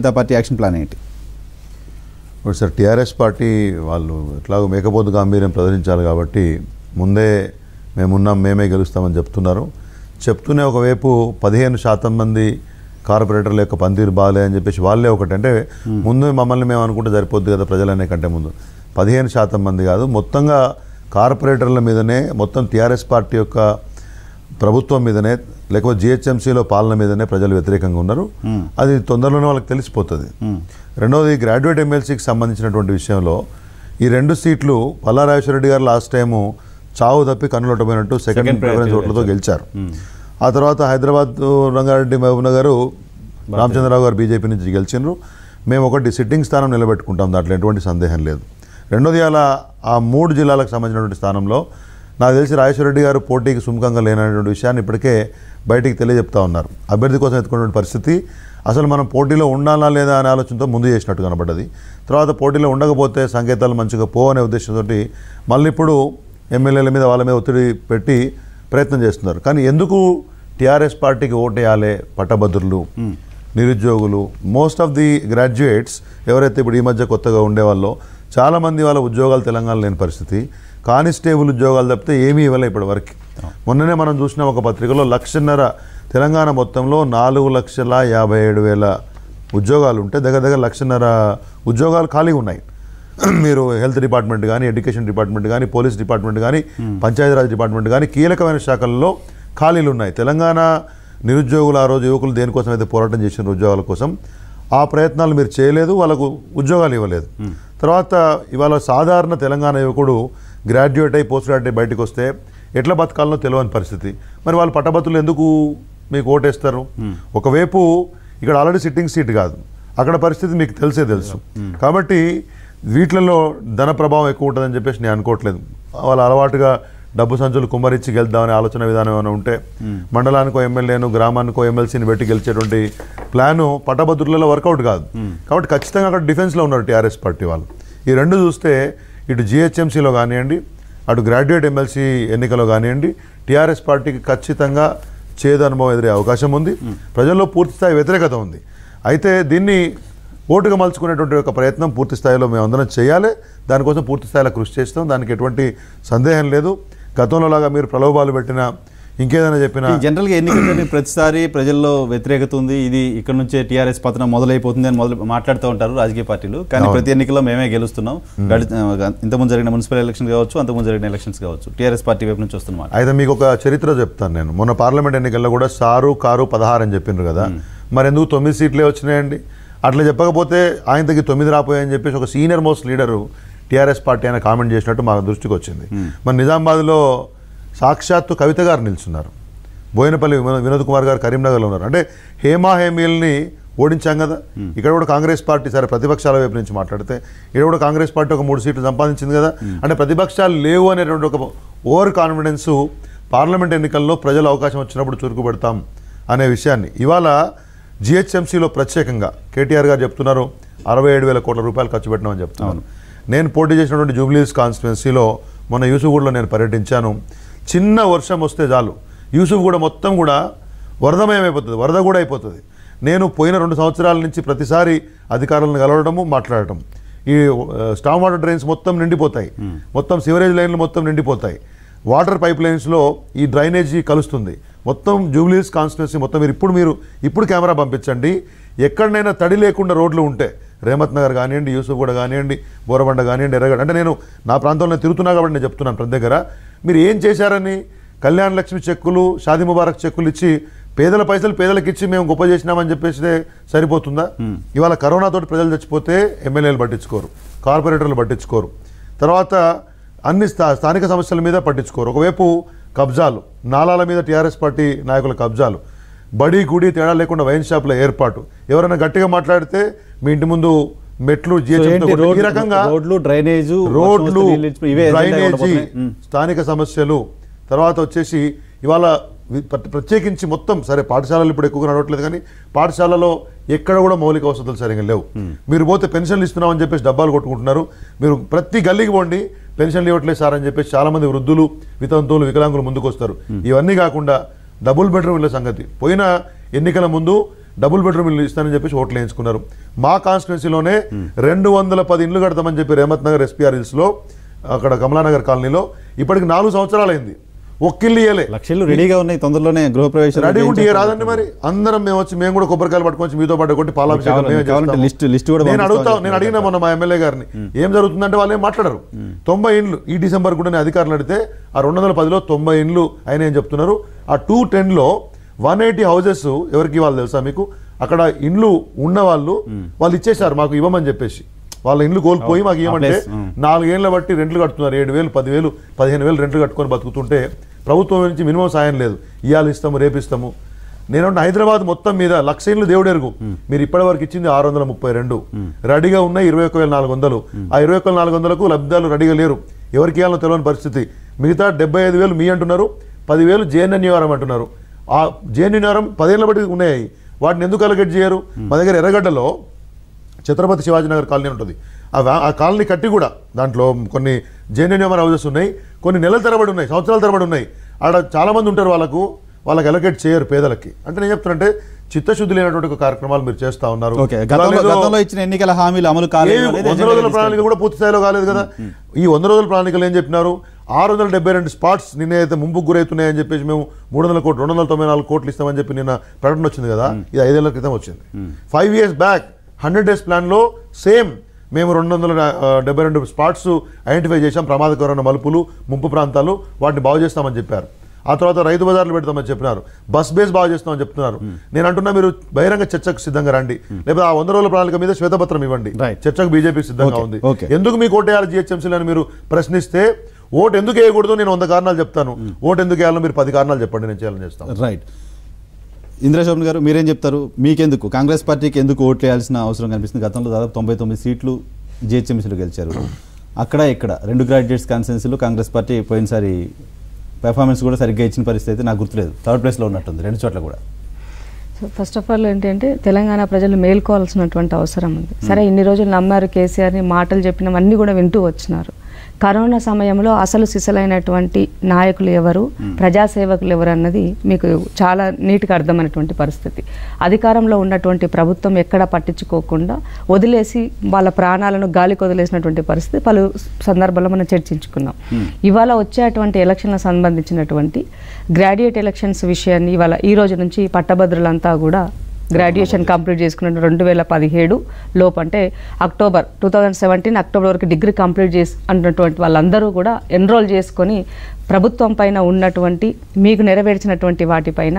Janata party action plan ఏంటి ఇప్పుడు sir TRS party వాళ్ళు ఎట్లాగో మేకపోతు గాంభీర్యం ప్రదర్శించాలి కాబట్టి ముందే మేమున్నాం మేమే గెలుస్తామని చెప్తున్నారు చెప్తూనే ఒకవైపు పదిహేను శాతం మంది కార్పొరేటర్ల యొక్క పనితీరు బాగాలే అని చెప్పేసి వాళ్ళే ఒకటి అంటే ముందు మమ్మల్ని మేము అనుకుంటే సరిపోద్ది కదా ప్రజలనే కంటే ముందు పదిహేను శాతం మంది కాదు మొత్తంగా కార్పొరేటర్ల మీదనే మొత్తం టీఆర్ఎస్ పార్టీ యొక్క ప్రభుత్వం మీదనే లేకపోతే జిహెచ్ఎంసీలో పాలన మీదనే ప్రజలు వ్యతిరేకంగా ఉన్నారు అది తొందరలోనే వాళ్ళకి తెలిసిపోతుంది రెండవది గ్రాడ్యుయేట్ ఎమ్మెల్సీకి సంబంధించినటువంటి విషయంలో ఈ రెండు సీట్లు పల్లారాజేశ్వరరెడ్డి గారు లాస్ట్ టైము చావు తప్పి కన్నులొట్టబోయినట్టు సెకండ్ ప్రిఫరెన్స్ ఓట్లతో గెలిచారు ఆ తర్వాత హైదరాబాద్ రంగారెడ్డి మహబూబ్ గారు రామచంద్రరావు గారు బీజేపీ నుంచి గెలిచినారు మేము ఒకటి సిట్టింగ్ స్థానం నిలబెట్టుకుంటాం దాంట్లో ఎటువంటి సందేహం లేదు రెండోది అలా ఆ మూడు జిల్లాలకు సంబంధించినటువంటి స్థానంలో నాకు తెలిసి రాజేశ్వరరెడ్డి గారు పోటీకి సుముఖంగా లేనటువంటి విషయాన్ని ఇప్పటికే బయటికి తెలియజెప్తా ఉన్నారు అభ్యర్థి కోసం ఎత్తుకున్నటువంటి పరిస్థితి అసలు మనం పోటీలో ఉండాలా లేదా అనే ఆలోచనతో ముందు చేసినట్టు కనబడ్డది తర్వాత పోటీలో ఉండకపోతే సంకేతాలు మంచిగా అనే ఉద్దేశంతో మళ్ళీ ఇప్పుడు ఎమ్మెల్యేల మీద వాళ్ళ మీద ఒత్తిడి పెట్టి ప్రయత్నం చేస్తున్నారు కానీ ఎందుకు టీఆర్ఎస్ పార్టీకి ఓటేయాలే పట్టభద్రులు నిరుద్యోగులు మోస్ట్ ఆఫ్ ది గ్రాడ్యుయేట్స్ ఎవరైతే ఇప్పుడు ఈ మధ్య కొత్తగా ఉండేవాళ్ళో చాలామంది వాళ్ళ ఉద్యోగాలు తెలంగాణ లేని పరిస్థితి కానిస్టేబుల్ ఉద్యోగాలు తప్పితే ఏమీ ఇవ్వలే ఇప్పుడు వరకు మొన్ననే మనం చూసిన ఒక పత్రికలో లక్షన్నర తెలంగాణ మొత్తంలో నాలుగు లక్షల యాభై ఏడు వేల ఉద్యోగాలు ఉంటే దగ్గర దగ్గర లక్షన్నర ఉద్యోగాలు ఖాళీగా ఉన్నాయి మీరు హెల్త్ డిపార్ట్మెంట్ కానీ ఎడ్యుకేషన్ డిపార్ట్మెంట్ కానీ పోలీస్ డిపార్ట్మెంట్ కానీ hmm. పంచాయతీరాజ్ డిపార్ట్మెంట్ కానీ కీలకమైన శాఖల్లో ఖాళీలు ఉన్నాయి తెలంగాణ నిరుద్యోగులు ఆ రోజు యువకులు దేనికోసం అయితే పోరాటం చేసిన ఉద్యోగాల కోసం ఆ ప్రయత్నాలు మీరు చేయలేదు వాళ్ళకు ఉద్యోగాలు ఇవ్వలేదు hmm. తర్వాత ఇవాళ సాధారణ తెలంగాణ యువకుడు గ్రాడ్యుయేట్ అయి పోస్ట్ గ్రాడ్యుయేట్ బయటకు వస్తే ఎట్లా బతకాలనో తెలియని పరిస్థితి మరి వాళ్ళు పట్టభద్రులు ఎందుకు మీకు ఓటేస్తారు hmm. ఒకవైపు ఇక్కడ ఆల్రెడీ సిట్టింగ్ సీట్ కాదు అక్కడ పరిస్థితి మీకు తెలిసే తెలుసు hmm. Hmm. కాబట్టి వీటిలలో ధన ప్రభావం ఎక్కువ ఉంటుందని చెప్పేసి నేను అనుకోవట్లేదు వాళ్ళు అలవాటుగా డబ్బు సంచులు కుమ్మరించి గెలుద్దామనే ఆలోచన విధానం ఏమైనా ఉంటే మండలానికో ఎమ్మెల్యేను గ్రామానికో ఎమ్మెల్సీని పెట్టి గెలిచేటువంటి ప్లాను పట్టభద్రులలో వర్కౌట్ కాదు కాబట్టి ఖచ్చితంగా అక్కడ డిఫెన్స్లో ఉన్నారు టీఆర్ఎస్ పార్టీ వాళ్ళు ఈ రెండు చూస్తే ఇటు జిహెచ్ఎంసీలో కానివ్వండి అటు గ్రాడ్యుయేట్ ఎమ్మెల్సీ ఎన్నికలో కానివ్వండి టీఆర్ఎస్ పార్టీకి ఖచ్చితంగా చేదు అనుభవం ఎదురే అవకాశం ఉంది ప్రజల్లో పూర్తిస్థాయి వ్యతిరేకత ఉంది అయితే దీన్ని ఓటుగా మలుచుకునేటువంటి ఒక ప్రయత్నం పూర్తి స్థాయిలో మేము అందరం చేయాలి దానికోసం పూర్తిస్థాయిలో కృషి చేస్తాం దానికి ఎటువంటి సందేహం లేదు గతంలోలాగా మీరు ప్రలోభాలు పెట్టిన ఇంకేదైనా చెప్పిన జనరల్గా ఎన్నికలు ప్రతిసారి ప్రజల్లో వ్యతిరేకత ఉంది ఇది ఇక్కడ నుంచే టీఆర్ఎస్ పతనం మొదలైపోతుంది అని మొదలు మాట్లాడుతూ ఉంటారు రాజకీయ పార్టీలు కానీ ప్రతి ఎన్నికల్లో మేమే గెలుస్తున్నాం ఇంతకుముందు జరిగిన మున్సిపల్ ఎలక్షన్ కావచ్చు అంతకుముందు జరిగిన ఎలక్షన్స్ కావచ్చు టీఆర్ఎస్ పార్టీ వైపు నుంచి వస్తున్నమాట అయితే మీకు ఒక చరిత్ర చెప్తాను నేను మొన్న పార్లమెంట్ ఎన్నికల్లో కూడా సారు కారు పదహారు అని చెప్పిండ్రు కదా మరి ఎందుకు తొమ్మిది సీట్లే వచ్చినాయండి అట్లా చెప్పకపోతే ఆయన దగ్గర తొమ్మిది రాపోయాయని చెప్పేసి ఒక senior most leader TRS party ఆయన కామెంట్ చేసినట్టు మా దృష్టికి వచ్చింది మరి నిజామాబాద్లో సాక్షాత్తు కవిత గారు నిల్చున్నారు బోయినపల్లి వినోద్ కుమార్ గారు కరీంనగర్లో ఉన్నారు అంటే హేమా హేమీల్ని ఓడించాం కదా ఇక్కడ కూడా కాంగ్రెస్ పార్టీ సరే ప్రతిపక్షాల వైపు నుంచి మాట్లాడితే ఇక్కడ కూడా కాంగ్రెస్ పార్టీ ఒక మూడు సీట్లు సంపాదించింది కదా అంటే ప్రతిపక్షాలు లేవు అనేటువంటి ఒక ఓవర్ కాన్ఫిడెన్సు పార్లమెంట్ ఎన్నికల్లో ప్రజలు అవకాశం వచ్చినప్పుడు చురుకుపెడతాం అనే విషయాన్ని ఇవాళ జిహెచ్ఎంసీలో ప్రత్యేకంగా కేటీఆర్ గారు చెప్తున్నారు అరవై ఏడు వేల కోట్ల రూపాయలు ఖర్చు పెట్టామని చెప్తున్నాను నేను పోటీ చేసినటువంటి జూబ్లీస్ కాన్స్టిట్యున్సీలో మొన్న యూసుగూడలో నేను పర్యటించాను చిన్న వర్షం వస్తే చాలు యూసుఫ్ కూడా మొత్తం కూడా వరదమయమైపోతుంది వరద కూడా అయిపోతుంది నేను పోయిన రెండు సంవత్సరాల నుంచి ప్రతిసారి అధికారులను కలవడము మాట్లాడటం ఈ స్టామ్ వాటర్ డ్రైన్స్ మొత్తం నిండిపోతాయి మొత్తం సివరేజ్ లైన్లు మొత్తం నిండిపోతాయి వాటర్ పైప్ లైన్స్లో ఈ డ్రైనేజీ కలుస్తుంది మొత్తం జూబ్లీస్ కాన్స్టిట్యున్సీ మొత్తం మీరు ఇప్పుడు మీరు ఇప్పుడు కెమెరా పంపించండి ఎక్కడనైనా తడి లేకుండా రోడ్లు ఉంటే రేమత్ నగర్ కానివ్వండి యూసుఫ్గూడ కానివ్వండి బోరబండ కానివ్వండి ఎర్రగడ అంటే నేను నా ప్రాంతంలో తిరుగుతున్నా కాబట్టి నేను చెప్తున్నాను ప్రతి దగ్గర మీరు ఏం చేశారని కళ్యాణ లక్ష్మి చెక్కులు షాది ముబారక్ చెక్కులు ఇచ్చి పేదల పైసలు పేదలకు ఇచ్చి మేము గొప్ప చేసినామని చెప్పేసి సరిపోతుందా ఇవాళ కరోనాతో ప్రజలు చచ్చిపోతే ఎమ్మెల్యేలు పట్టించుకోరు కార్పొరేటర్లు పట్టించుకోరు తర్వాత అన్ని స్థా స్థానిక సమస్యల మీద పట్టించుకోరు ఒకవైపు కబ్జాలు నాలాల మీద టీఆర్ఎస్ పార్టీ నాయకుల కబ్జాలు బడి గుడి తేడా లేకుండా వైన్ షాపుల ఏర్పాటు ఎవరైనా గట్టిగా మాట్లాడితే మీ ఇంటి ముందు మెట్లు రోడ్లు డ్రైనేజ్ రోడ్లు డ్రైనేజీ స్థానిక సమస్యలు తర్వాత వచ్చేసి ఇవాళ ప్రత్యేకించి మొత్తం సరే పాఠశాలలు ఇప్పుడు ఎక్కువగా నడవట్లేదు కానీ పాఠశాలలో ఎక్కడ కూడా మౌలిక వసతులు సరిగా లేవు మీరు పోతే పెన్షన్లు ఇస్తున్నామని చెప్పేసి డబ్బాలు కొట్టుకుంటున్నారు మీరు ప్రతి గల్లీకి పోండి పెన్షన్లు ఇవ్వట్లేదు సార్ అని చెప్పేసి చాలామంది వృద్ధులు వితంతువులు వికలాంగులు ముందుకు వస్తారు ఇవన్నీ కాకుండా డబుల్ బెడ్రూమ్ల సంగతి పోయిన ఎన్నికల ముందు డబుల్ బెడ్రూమ్ ఇల్లు ఇస్తానని చెప్పేసి ఓట్లు వేయించుకున్నారు మా కాన్స్టిట్యున్సీలోనే రెండు వందల పది ఇండ్లు కడతామని చెప్పి రేమత్ నగర్ ఎస్పీఆర్ హిల్స్లో అక్కడ కమలానగర్ కాలనీలో ఇప్పటికి నాలుగు సంవత్సరాలైంది ఇల్లు ఇయ్యలే లక్షలు రెడీగా ఉన్నాయి తొందరలోనే గృహప్రవేశం రెడీ ఉంటే రాదండి మరి అందరం మేము వచ్చి మేము కూడా కొబ్బరికాయలు పట్టుకొని మీతో పాటు కొట్టి పాలాభిషేకం లిస్ట్ కూడా నేను అడుగుతాను నేను అడిగిన మొన్న మా ఎమ్మెల్యే గారిని ఏం జరుగుతుందంటే వాళ్ళు ఏం మాట్లాడరు తొంభై ఇండ్లు ఈ డిసెంబర్ కూడా నేను అధికారులు అడిగితే ఆ రెండు వందల పదిలో తొంభై ఇండ్లు అయినాయని చెప్తున్నారు ఆ టూ టెన్లో లో వన్ ఎయిటీ హౌజెస్ ఎవరికి ఇవ్వాలి తెలుసా మీకు అక్కడ ఇండ్లు ఉన్న వాళ్ళు వాళ్ళు ఇచ్చేసారు మాకు ఇవ్వమని చెప్పేసి వాళ్ళ ఇండ్లు కోల్పోయి మాకు ఏమంటే నాలుగేళ్ళ బట్టి రెంట్లు కట్టుతున్నారు ఏడు వేలు పదివేలు పదిహేను వేలు రెంట్లు కట్టుకొని బతుకుతుంటే ప్రభుత్వం నుంచి మినిమం సాయం లేదు ఇవాళ ఇస్తాము రేపిస్తాము నేను హైదరాబాద్ మొత్తం మీద లక్ష ఇండ్లు దేవుడెరుగు మీరు ఇప్పటి వరకు ఇచ్చింది ఆరు వందల ముప్పై రెండు రెడీగా ఉన్న ఇరవై ఒక వేల నాలుగు వందలు ఆ ఇరవై ఒక వేల నాలుగు వందలకు లబ్ధాలు రెడీగా లేరు ఎవరికి ఇవ్వాలని తెలియని పరిస్థితి మిగతా డెబ్బై ఐదు వేలు మీ అంటున్నారు పదివేలు జేఎన్ఎన్ అంటున్నారు ఆ జేఎన్యునగరం పదేళ్ళ బట్టి ఉన్నాయి వాటిని ఎందుకు అలగేట్ చేయరు మా దగ్గర ఎర్రగడ్డలో ఛత్రపతి శివాజీనగర్ కాలనీ ఉంటుంది ఆ కాలనీ కట్టి కూడా దాంట్లో కొన్ని జేఎన్యునగరం హౌజెస్ ఉన్నాయి కొన్ని నెలల తరబడి ఉన్నాయి సంవత్సరాల తరబడి ఉన్నాయి ఆడ చాలామంది ఉంటారు వాళ్ళకు వాళ్ళకి అలొకేట్ చేయరు పేదలకి అంటే నేను చెప్తానంటే చిత్తశుద్ధి లేనటువంటి కార్యక్రమాలు మీరు చేస్తా ఉన్నారు ఇచ్చిన ఎన్నికల హామీలు అమలు కాలేదు వంద రోజుల ప్రణాళిక కూడా పూర్తి స్థాయిలో కాలేదు కదా ఈ వంద రోజుల ప్రణాళికలు ఏం చెప్పినారు ఆరు వందల డెబ్బై రెండు స్పాట్స్ నిన్న అయితే ముంపు గురవుతున్నాయని చెప్పేసి మేము మూడు వందల కోట్లు రెండు వందల తొంభై నాలుగు కోట్లు ఇస్తామని చెప్పి నిన్న ప్రకటన వచ్చింది కదా ఇది ఐదేళ్ల క్రితం వచ్చింది five years back hundred days ప్లాన్లో సేమ్ మేము రెండు వందల డెబ్బై రెండు స్పాట్స్ ఐడెంటిఫై చేశాం ప్రమాదకరమైన మలుపులు ముంపు ప్రాంతాలు వాటిని బాగు చేస్తామని చెప్పారు ఆ తర్వాత రైతు బజార్లు పెడతామని చెప్పినారు బస్ బేస్ బాగు చేస్తామని చెప్తున్నారు నేను అంటున్నా మీరు బహిరంగ చర్చకు సిద్ధంగా రండి లేదా ఆ వంద రోజుల ప్రణాళిక మీద శ్వేతపత్రం ఇవ్వండి చర్చకు బీజేపీ సిద్ధంగా ఉంది ఎందుకు మీ కోటేయాలి అని మీరు ప్రశ్నిస్తే ఓటు ఎందుకు వేయకూడదు నేను వంద కారణాలు చెప్తాను ఓటు ఎందుకు వేయాలో మీరు పది కారణాలు చెప్పండి నేను చేయాలని చేస్తాను రైట్ ఇంద్రశోభన్ గారు మీరేం చెప్తారు మీకెందుకు కాంగ్రెస్ పార్టీకి ఎందుకు ఓట్లు వేయాల్సిన అవసరం కనిపిస్తుంది గతంలో దాదాపు తొంభై తొమ్మిది సీట్లు జిహెచ్ఎంసీలు గెలిచారు అక్కడ ఇక్కడ రెండు గ్రాడ్యుయేట్స్ కాన్సెన్సీలు కాంగ్రెస్ పార్టీ పోయినసారి పెర్ఫార్మెన్స్ కూడా సరిగ్గా ఇచ్చిన పరిస్థితి అయితే నాకు గుర్తులేదు థర్డ్ ప్లేస్లో ఉన్నట్టుంది రెండు చోట్ల కూడా సో ఫస్ట్ ఆఫ్ ఆల్ ఏంటంటే తెలంగాణ ప్రజలు మేల్కోవాల్సినటువంటి అవసరం ఉంది సరే ఇన్ని రోజులు నమ్మారు కేసీఆర్ని మాటలు చెప్పినవన్నీ కూడా వింటూ వచ్చినారు కరోనా సమయంలో అసలు సిసలైనటువంటి నాయకులు ఎవరు ప్రజాసేవకులు ఎవరు అన్నది మీకు చాలా నీట్గా అర్థమైనటువంటి పరిస్థితి అధికారంలో ఉన్నటువంటి ప్రభుత్వం ఎక్కడ పట్టించుకోకుండా వదిలేసి వాళ్ళ ప్రాణాలను గాలికి వదిలేసినటువంటి పరిస్థితి పలు సందర్భాల్లో మనం చర్చించుకున్నాం ఇవాళ వచ్చేటువంటి ఎలక్షన్లకు సంబంధించినటువంటి గ్రాడ్యుయేట్ ఎలక్షన్స్ విషయాన్ని ఇవాళ ఈ రోజు నుంచి పట్టభద్రులంతా కూడా గ్రాడ్యుయేషన్ కంప్లీట్ చేసుకున్న రెండు వేల పదిహేడు లోపు అంటే October two thousand seventeen October వరకు డిగ్రీ కంప్లీట్ చేసి అన్నటువంటి వాళ్ళందరూ కూడా ఎన్రోల్ చేసుకొని ప్రభుత్వం పైన ఉన్నటువంటి మీకు నెరవేర్చినటువంటి వాటిపైన